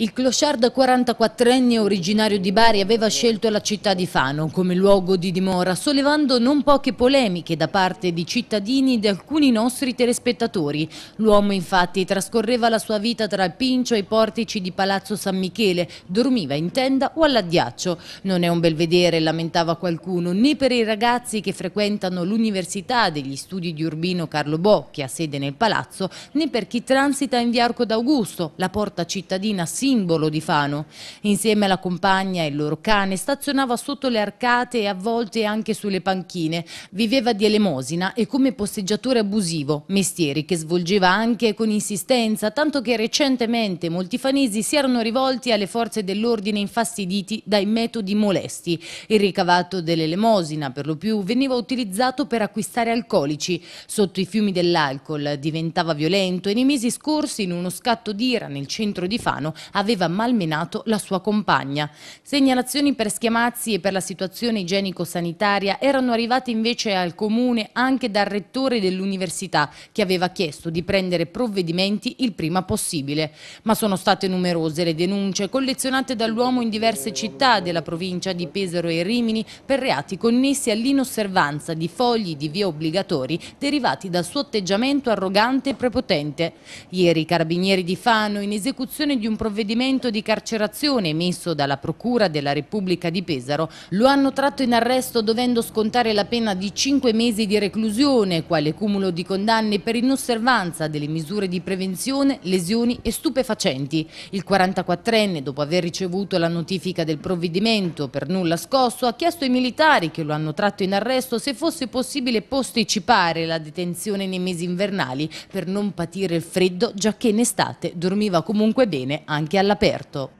Il clochard 44enne originario di Bari aveva scelto la città di Fano come luogo di dimora, sollevando non poche polemiche da parte di cittadini e di alcuni nostri telespettatori. L'uomo infatti trascorreva la sua vita tra il Pincio e i portici di Palazzo San Michele, dormiva in tenda o all'addiaccio. Non è un bel vedere, lamentava qualcuno, né per i ragazzi che frequentano l'Università degli Studi di Urbino Carlo Bocchi, a sede nel palazzo, né per chi transita in via Arco d'Augusto, la porta cittadina sì simbolo di Fano. Insieme alla compagna e il loro cane stazionava sotto le arcate e a volte anche sulle panchine. Viveva di elemosina e come posteggiatore abusivo, mestieri che svolgeva anche con insistenza, tanto che recentemente molti fanesi si erano rivolti alle forze dell'ordine infastiditi dai metodi molesti. Il ricavato dell'elemosina per lo più veniva utilizzato per acquistare alcolici. Sotto i fiumi dell'alcol diventava violento e nei mesi scorsi in uno scatto d'ira nel centro di Fano aveva malmenato la sua compagna. Segnalazioni per schiamazzi e per la situazione igienico-sanitaria erano arrivate invece al comune anche dal rettore dell'università che aveva chiesto di prendere provvedimenti il prima possibile. Ma sono state numerose le denunce collezionate dall'uomo in diverse città della provincia di Pesaro e Rimini per reati connessi all'inosservanza di fogli di via obbligatori derivati dal suo atteggiamento arrogante e prepotente. Ieri i carabinieri di Fano, in esecuzione di un provvedimento procedimento di carcerazione emesso dalla Procura della Repubblica di Pesaro lo hanno tratto in arresto dovendo scontare la pena di 5 mesi di reclusione, quale cumulo di condanne per inosservanza delle misure di prevenzione, lesioni e stupefacenti. Il 44enne, dopo aver ricevuto la notifica del provvedimento per nulla scosso, ha chiesto ai militari che lo hanno tratto in arresto se fosse possibile posticipare la detenzione nei mesi invernali per non patire il freddo, giacché in estate dormiva comunque bene anche a all'aperto